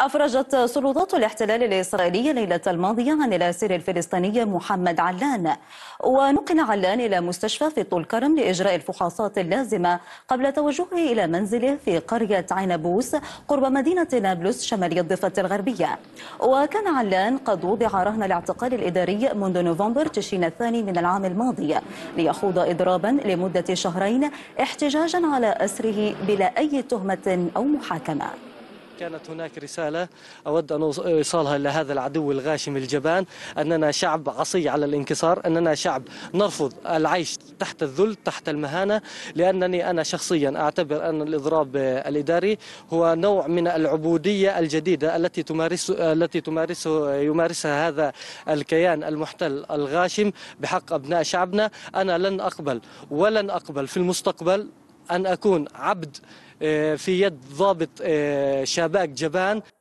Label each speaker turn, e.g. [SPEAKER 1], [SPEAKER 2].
[SPEAKER 1] أفرجت سلطات الاحتلال الإسرائيلي ليلة الماضية عن الأسير الفلسطيني محمد علان ونقل علان إلى مستشفى في طول كرم لإجراء الفحوصات اللازمة قبل توجهه إلى منزله في قرية عينبوس قرب مدينة نابلس شمالي الضفة الغربية وكان علان قد وضع رهن الاعتقال الإداري منذ نوفمبر تشرين الثاني من العام الماضي ليخوض إضرابا لمدة شهرين احتجاجا على أسره بلا أي تهمة أو محاكمة
[SPEAKER 2] كانت هناك رسالة أود أن أوصلها إلى هذا العدو الغاشم الجبان أننا شعب عصي على الانكسار أننا شعب نرفض العيش تحت الذل تحت المهانة لأنني أنا شخصيا أعتبر أن الإضراب الإداري هو نوع من العبودية الجديدة التي تمارس التي تمارسه يمارسها هذا الكيان المحتل الغاشم بحق أبناء شعبنا أنا لن أقبل ولن أقبل في المستقبل أن أكون عبد آه، في يد ضابط آه، شباك جبان